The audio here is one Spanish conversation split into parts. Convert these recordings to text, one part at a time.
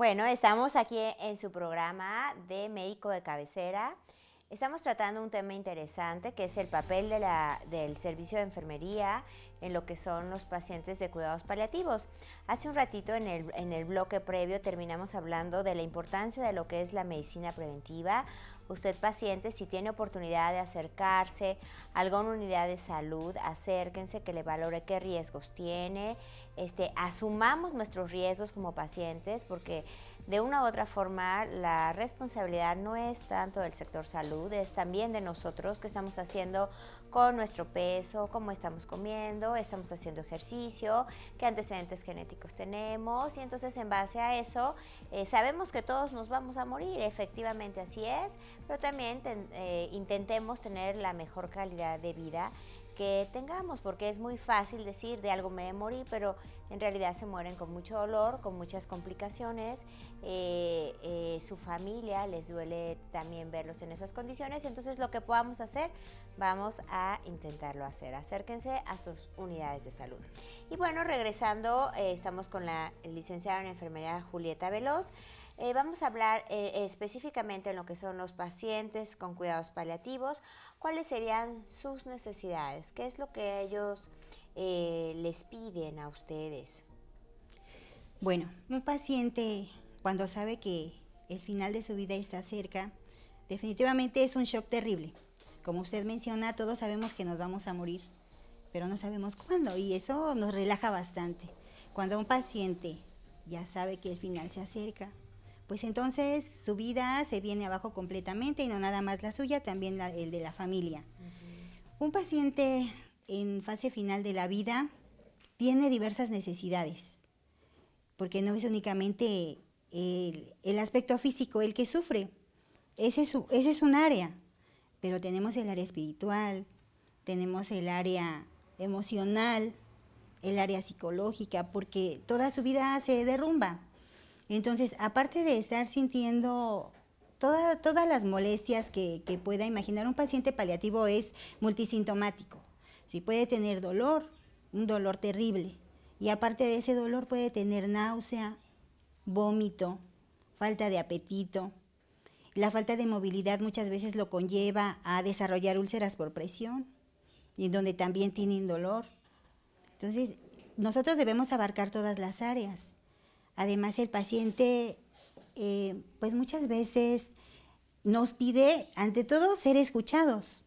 Bueno, estamos aquí en su programa de médico de cabecera. Estamos tratando un tema interesante que es el papel del servicio de enfermería en lo que son los pacientes de cuidados paliativos. Hace un ratito en el, en el bloque previo terminamos hablando de la importancia de lo que es la medicina preventiva, Usted paciente, si tiene oportunidad de acercarse a alguna unidad de salud, acérquense, que le valore qué riesgos tiene. Este, asumamos nuestros riesgos como pacientes porque de una u otra forma la responsabilidad no es tanto del sector salud, es también de nosotros que estamos haciendo con nuestro peso, cómo estamos comiendo, estamos haciendo ejercicio, qué antecedentes genéticos tenemos y entonces en base a eso eh, sabemos que todos nos vamos a morir, efectivamente así es, pero también eh, intentemos tener la mejor calidad de vida tengamos, porque es muy fácil decir de algo me de morir, pero en realidad se mueren con mucho dolor, con muchas complicaciones, eh, eh, su familia les duele también verlos en esas condiciones, entonces lo que podamos hacer, vamos a intentarlo hacer, acérquense a sus unidades de salud. Y bueno, regresando, eh, estamos con la licenciada en enfermería Julieta Veloz. Eh, vamos a hablar eh, específicamente en lo que son los pacientes con cuidados paliativos, cuáles serían sus necesidades, qué es lo que ellos eh, les piden a ustedes. Bueno, un paciente cuando sabe que el final de su vida está cerca, definitivamente es un shock terrible. Como usted menciona, todos sabemos que nos vamos a morir, pero no sabemos cuándo y eso nos relaja bastante. Cuando un paciente ya sabe que el final se acerca, pues entonces su vida se viene abajo completamente y no nada más la suya, también el de la familia. Un paciente en fase final de la vida tiene diversas necesidades, porque no es únicamente el, aspecto físico el que sufre, ese ese es un área, pero tenemos el área espiritual, tenemos el área emocional, el área psicológica, porque toda su vida se derrumba. Entonces, aparte de estar sintiendo todas las molestias que, pueda imaginar un paciente paliativo es multisintomático. Si puede tener dolor, un dolor terrible. Y aparte de ese dolor puede tener náusea, vómito, falta de apetito. La falta de movilidad muchas veces lo conlleva a desarrollar úlceras por presión, y en donde también tienen dolor. Entonces, nosotros debemos abarcar todas las áreas. Además, el paciente, eh, pues muchas veces nos pide, ante todo, ser escuchados.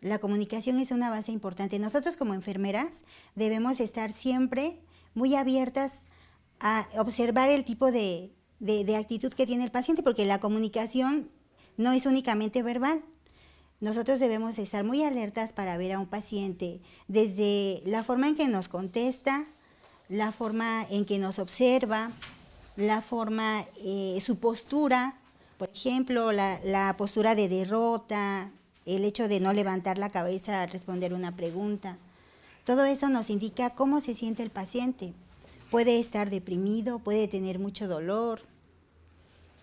La comunicación es una base importante. Nosotros como enfermeras debemos estar siempre muy abiertas a observar el tipo de actitud que tiene el paciente, porque la comunicación no es únicamente verbal. Nosotros debemos estar muy alertas para ver a un paciente desde la forma en que nos contesta, la forma en que nos observa, la forma, eh, su postura, por ejemplo, la, la, postura de derrota, el hecho de no levantar la cabeza a responder una pregunta. Todo eso nos indica cómo se siente el paciente. Puede estar deprimido, puede tener mucho dolor,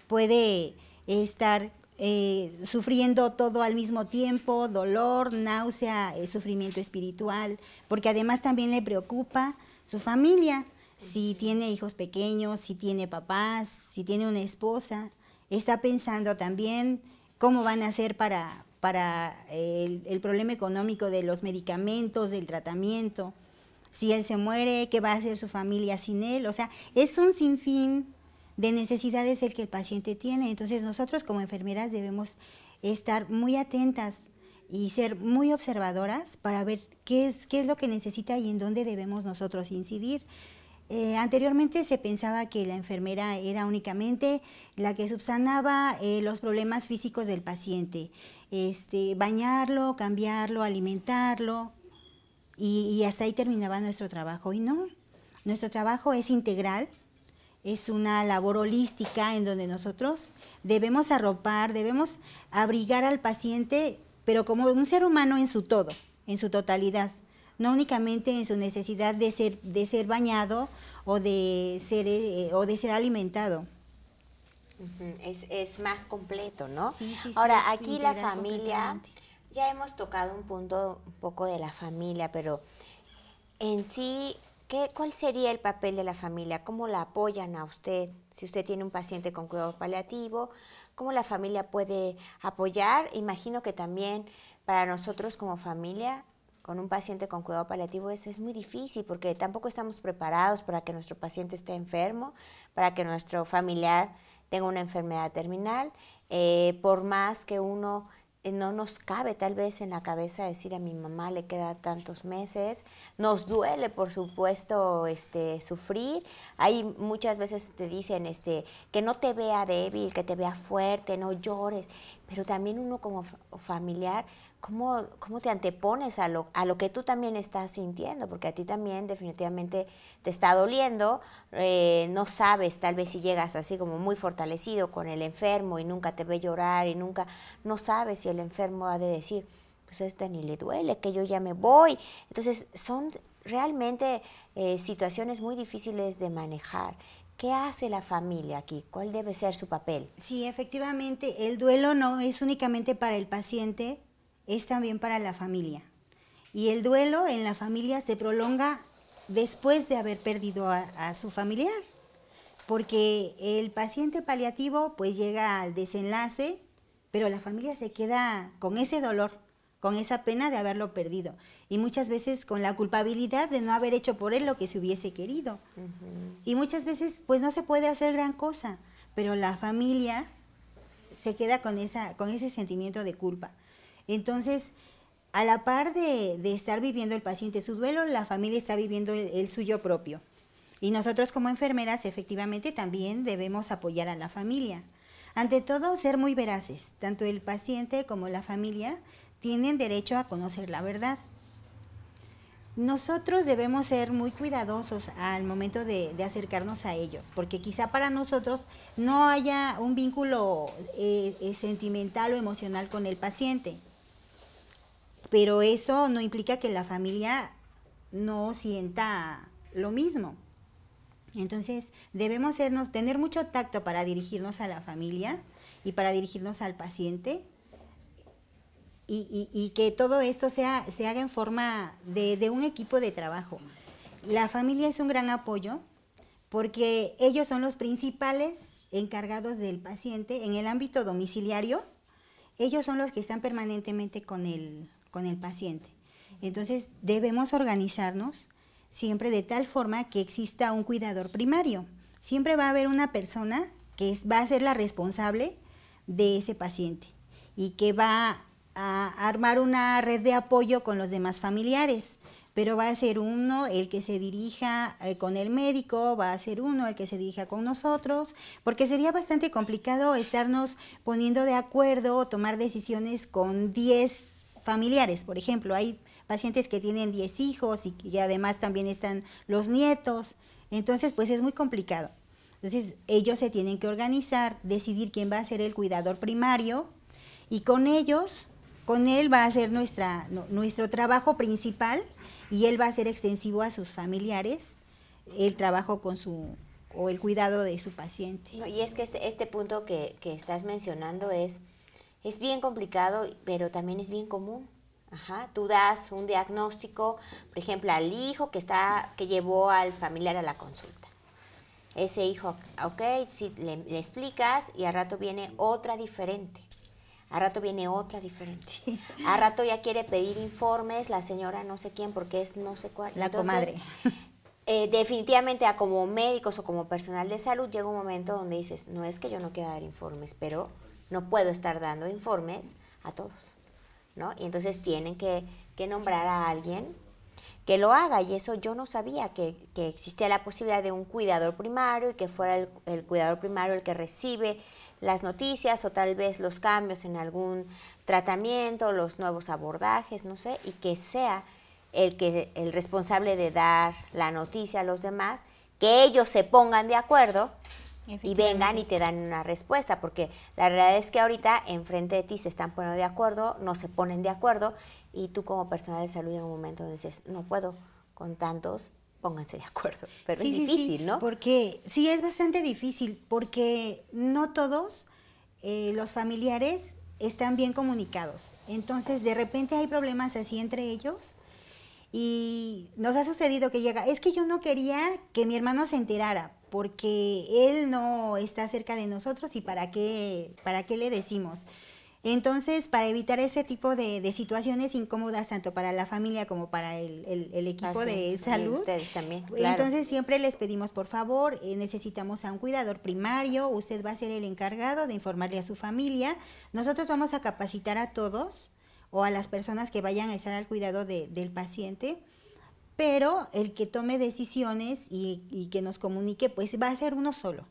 puede estar eh, sufriendo todo al mismo tiempo, dolor, náusea, eh, sufrimiento espiritual, porque además también le preocupa su familia, si tiene hijos pequeños, si tiene papás, si tiene una esposa, está pensando también cómo van a hacer para, para eh, el, el problema económico de los medicamentos, del tratamiento, si él se muere, qué va a hacer su familia sin él, o sea, es un sinfín de necesidades el que el paciente tiene. Entonces nosotros como enfermeras debemos estar muy atentas y ser muy observadoras para ver qué es, lo que necesita y en dónde debemos nosotros incidir. Eh, anteriormente se pensaba que la enfermera era únicamente la que subsanaba eh, los problemas físicos del paciente, este, bañarlo, cambiarlo, alimentarlo, y hasta ahí terminaba nuestro trabajo. Y no, nuestro trabajo es integral, es una labor holística en donde nosotros debemos arropar, debemos abrigar al paciente, pero como un ser humano en su todo, en su totalidad, no únicamente en su necesidad de ser, de ser bañado o de ser, eh, o de ser alimentado. es, más completo, ¿no? Sí, sí, Ahora, aquí la familia, ya hemos tocado un punto un poco de la familia, pero en sí ¿Cuál sería el papel de la familia? ¿Cómo la apoyan a usted? Si usted tiene un paciente con cuidado paliativo, ¿cómo la familia puede apoyar? Imagino que también para nosotros como familia, con un paciente con cuidado paliativo, eso es muy difícil porque tampoco estamos preparados para que nuestro paciente esté enfermo, para que nuestro familiar tenga una enfermedad terminal. Eh, por más que uno eh, no nos cabe tal vez en la cabeza decir a mi mamá le queda tantos meses, nos duele por supuesto este sufrir, hay muchas veces te dicen este que no te vea débil, que te vea fuerte, no llores, pero también uno como familiar cómo, te antepones a lo, a lo que tú también estás sintiendo, porque a ti también definitivamente te está doliendo, eh, no sabes, tal vez si llegas así como muy fortalecido con el enfermo y nunca te ve llorar y nunca, no sabes si el enfermo ha de decir, pues esta ni le duele, que yo ya me voy. Entonces son realmente eh, situaciones muy difíciles de manejar. ¿Qué hace la familia aquí? ¿Cuál debe ser su papel? Sí, efectivamente, el duelo no es únicamente para el paciente, es también para la familia. Y el duelo en la familia se prolonga después de haber perdido a, su familiar, porque el paciente paliativo pues llega al desenlace, pero la familia se queda con ese dolor, con esa pena de haberlo perdido y muchas veces con la culpabilidad de no haber hecho por él lo que se hubiese querido. Y muchas veces pues no se puede hacer gran cosa, pero la familia se queda con, esa, con ese sentimiento de culpa. Entonces, a la par de, estar viviendo el paciente su duelo, la familia está viviendo el, suyo propio. Y nosotros como enfermeras efectivamente también debemos apoyar a la familia. Ante todo, ser muy veraces. Tanto el paciente como la familia tienen derecho a conocer la verdad. Nosotros debemos ser muy cuidadosos al momento de, acercarnos a ellos, porque quizá para nosotros no haya un vínculo eh, eh, sentimental o emocional con el paciente pero eso no implica que la familia no sienta lo mismo. Entonces, debemos tener mucho tacto para dirigirnos a la familia y para dirigirnos al paciente y, que todo esto se haga en forma de, de un equipo de trabajo. La familia es un gran apoyo porque ellos son los principales encargados del paciente en el ámbito domiciliario. Ellos son los que están permanentemente con el con el paciente. Entonces debemos organizarnos siempre de tal forma que exista un cuidador primario. Siempre va a haber una persona que va a ser la responsable de ese paciente y que va a armar una red de apoyo con los demás familiares, pero va a ser uno el que se dirija eh, con el médico, va a ser uno el que se dirija con nosotros, porque sería bastante complicado estarnos poniendo de acuerdo o tomar decisiones con 10 familiares. Por ejemplo, hay pacientes que tienen 10 hijos y, que además también están los nietos. Entonces, pues es muy complicado. Entonces, ellos se tienen que organizar, decidir quién va a ser el cuidador primario y con ellos, con él va a ser nuestra, nuestro trabajo principal y él va a ser extensivo a sus familiares el trabajo con su o el cuidado de su paciente. y es que este, este, punto que, que estás mencionando es es bien complicado, pero también es bien común. Ajá. Tú das un diagnóstico, por ejemplo, al hijo que, está, que llevó al familiar a la consulta. Ese hijo, ok, si le, explicas y al rato viene otra diferente. A rato viene otra diferente. A rato ya quiere pedir informes la señora no sé quién porque es no sé cuál. La comadre. Eh, definitivamente a como médicos o como personal de salud llega un momento donde dices, no es que yo no quiera dar informes, pero no puedo estar dando informes a todos, ¿no? Y entonces tienen que, nombrar a alguien que lo haga y eso yo no sabía que, existía la posibilidad de un cuidador primario y que fuera el, cuidador primario el que recibe las noticias o tal vez los cambios en algún tratamiento, los nuevos abordajes, no sé, y que sea el, que, el responsable de dar la noticia a los demás, que ellos se pongan de acuerdo y vengan y te dan una respuesta, porque la realidad es que ahorita enfrente de ti se están poniendo de acuerdo, no se ponen de acuerdo, y tú como personal de salud en un momento dices, no puedo con tantos, pónganse de acuerdo. Pero es difícil, ¿no? Porque sí, es bastante difícil, porque no todos eh, los familiares están bien comunicados. Entonces, de repente hay problemas así entre ellos. Y nos ha sucedido que llega, es que yo no quería que mi hermano se enterara, porque Él no está cerca de nosotros y para qué, para qué le decimos. Entonces, para evitar ese tipo de, situaciones incómodas, tanto para la familia como para el, equipo ah, de salud, también, entonces siempre les pedimos, por favor, eh, necesitamos a un cuidador primario, usted va a ser el encargado de informarle a su familia. Nosotros vamos a capacitar a todos o a las personas que vayan a estar al cuidado del paciente pero el que tome decisiones y, que nos comunique, pues va a ser uno solo,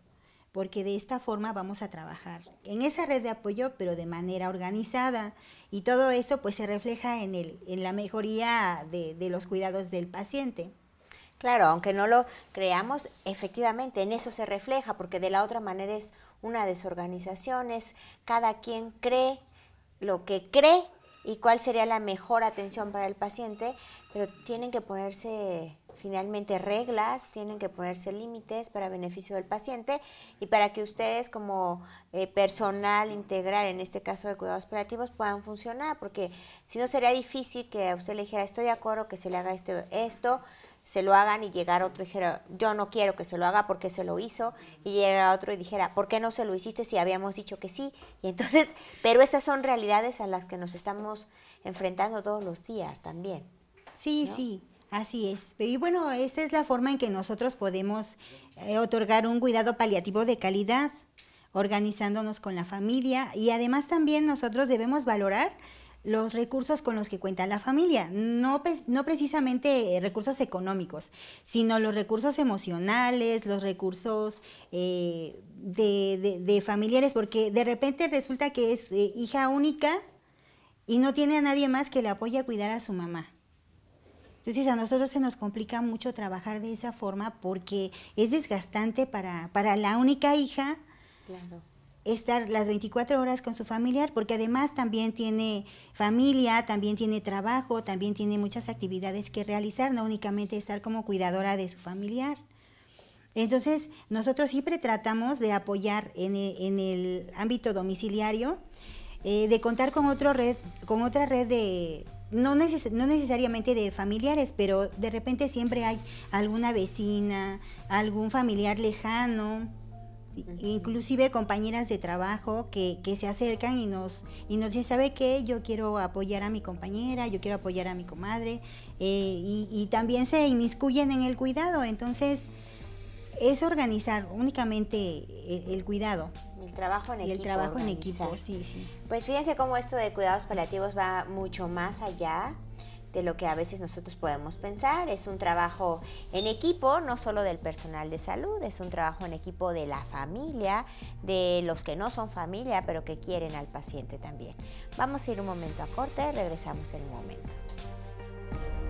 porque de esta forma vamos a trabajar en esa red de apoyo, pero de manera organizada. Y todo eso pues se refleja en, el, en la mejoría de, de los cuidados del paciente. Claro, aunque no lo creamos, efectivamente en eso se refleja, porque de la otra manera es una desorganización, es cada quien cree lo que cree y cuál sería la mejor atención para el paciente, pero tienen que ponerse finalmente reglas, tienen que ponerse límites para beneficio del paciente y para que ustedes como eh, personal integral, en este caso de cuidados operativos, puedan funcionar, porque si no sería difícil que a usted le dijera, estoy de acuerdo que se le haga este, esto, se lo hagan y llegar otro y dijera, yo no quiero que se lo haga porque se lo hizo, y llegara otro y dijera, ¿por qué no se lo hiciste si habíamos dicho que sí? Y entonces, pero esas son realidades a las que nos estamos enfrentando todos los días también. Sí, sí. Así es. Y bueno, esta es la forma en que nosotros podemos eh, otorgar un cuidado paliativo de calidad, organizándonos con la familia y además también nosotros debemos valorar los recursos con los que cuenta la familia, no, no precisamente eh, recursos económicos, sino los recursos emocionales, los recursos eh, de, familiares, porque de repente resulta que es eh, hija única y no tiene a nadie más que le apoye a cuidar a su mamá. Entonces a nosotros se nos complica mucho trabajar de esa forma porque es desgastante para, para la única hija. Claro estar las 24 horas con su familiar, porque además también tiene familia, también tiene trabajo, también tiene muchas actividades que realizar, no únicamente estar como cuidadora de su familiar. Entonces, nosotros siempre tratamos de apoyar en el, en el ámbito domiciliario, eh, de contar con, red, con otra red de, no, necesariamente de familiares, pero de repente siempre hay alguna vecina, algún familiar lejano, inclusive compañeras de trabajo que, que, se acercan y nos, y nos dicen, ¿sabe qué? Yo quiero apoyar a mi compañera, yo quiero apoyar a mi comadre, eh, y, también se inmiscuyen en el cuidado, entonces es organizar únicamente el, cuidado. El trabajo en el trabajo en equipo, sí, sí. Pues fíjense cómo esto de cuidados paliativos va mucho más allá de lo que a veces nosotros podemos pensar. Es un trabajo en equipo, no solo del personal de salud, es un trabajo en equipo de la familia, de los que no son familia, pero que quieren al paciente también. Vamos a ir un momento a corte, regresamos en un momento.